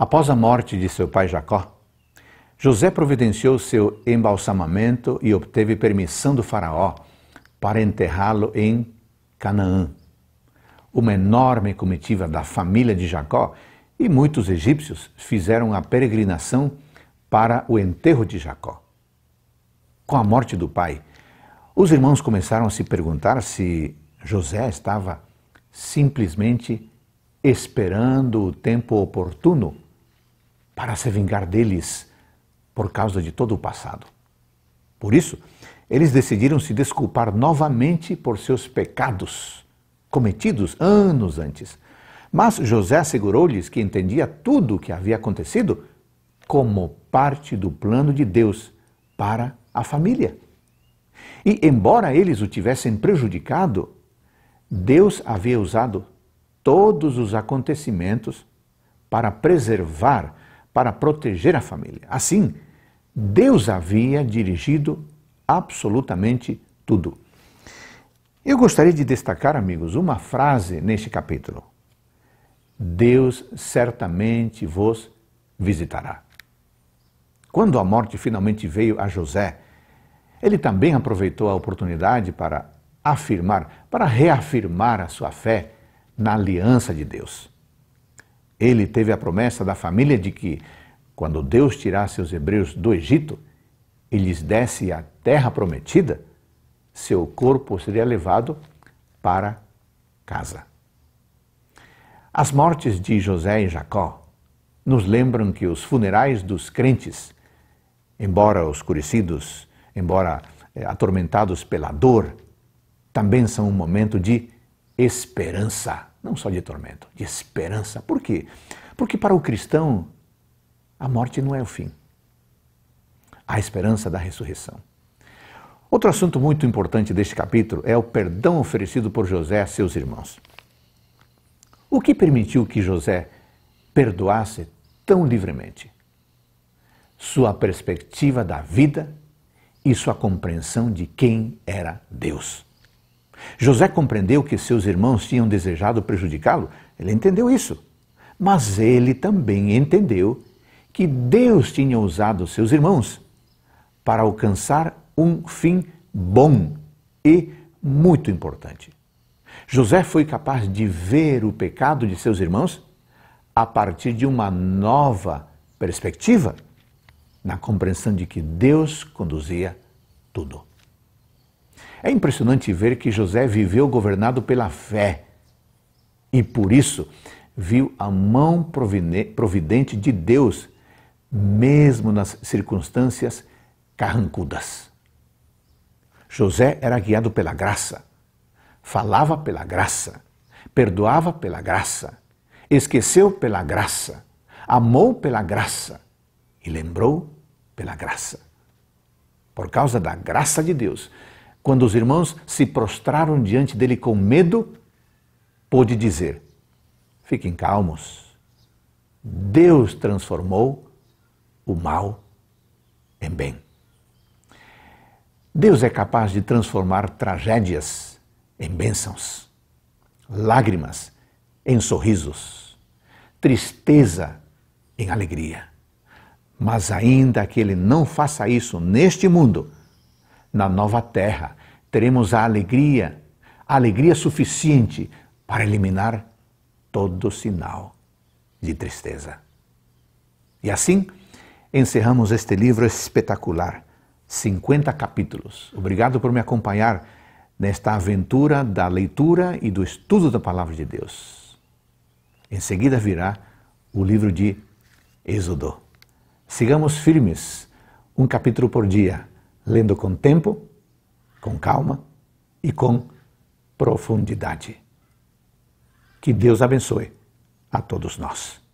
Após a morte de seu pai Jacó, José providenciou seu embalsamamento e obteve permissão do Faraó para enterrá-lo em Canaã. Uma enorme comitiva da família de Jacó e muitos egípcios fizeram a peregrinação para o enterro de Jacó. Com a morte do pai, os irmãos começaram a se perguntar se José estava simplesmente esperando o tempo oportuno para se vingar deles por causa de todo o passado. Por isso, eles decidiram se desculpar novamente por seus pecados cometidos anos antes. Mas José assegurou-lhes que entendia tudo o que havia acontecido como parte do plano de Deus para a família. E, embora eles o tivessem prejudicado, Deus havia usado todos os acontecimentos para preservar para proteger a família. Assim, Deus havia dirigido absolutamente tudo. Eu gostaria de destacar, amigos, uma frase neste capítulo. Deus certamente vos visitará. Quando a morte finalmente veio a José, ele também aproveitou a oportunidade para afirmar, para reafirmar a sua fé na aliança de Deus. Ele teve a promessa da família de que, quando Deus tirasse os hebreus do Egito e lhes desse a terra prometida, seu corpo seria levado para casa. As mortes de José e Jacó nos lembram que os funerais dos crentes, embora oscurecidos, embora eh, atormentados pela dor, também são um momento de esperança não só de tormento, de esperança. Por quê? Porque para o cristão, a morte não é o fim. A esperança da ressurreição. Outro assunto muito importante deste capítulo é o perdão oferecido por José a seus irmãos. O que permitiu que José perdoasse tão livremente? Sua perspectiva da vida e sua compreensão de quem era Deus. José compreendeu que seus irmãos tinham desejado prejudicá-lo, ele entendeu isso. Mas ele também entendeu que Deus tinha usado seus irmãos para alcançar um fim bom e muito importante. José foi capaz de ver o pecado de seus irmãos a partir de uma nova perspectiva, na compreensão de que Deus conduzia tudo. É impressionante ver que José viveu governado pela fé e por isso viu a mão providente de Deus, mesmo nas circunstâncias carrancudas. José era guiado pela graça, falava pela graça, perdoava pela graça, esqueceu pela graça, amou pela graça e lembrou pela graça. Por causa da graça de Deus, quando os irmãos se prostraram diante dele com medo, pôde dizer: Fiquem calmos. Deus transformou o mal em bem. Deus é capaz de transformar tragédias em bênçãos, lágrimas em sorrisos, tristeza em alegria. Mas ainda que Ele não faça isso neste mundo, na nova terra. Teremos a alegria, a alegria suficiente para eliminar todo sinal de tristeza. E assim encerramos este livro espetacular, 50 capítulos. Obrigado por me acompanhar nesta aventura da leitura e do estudo da Palavra de Deus. Em seguida virá o livro de Êxodo. Sigamos firmes, um capítulo por dia lendo com tempo, com calma e com profundidade. Que Deus abençoe a todos nós.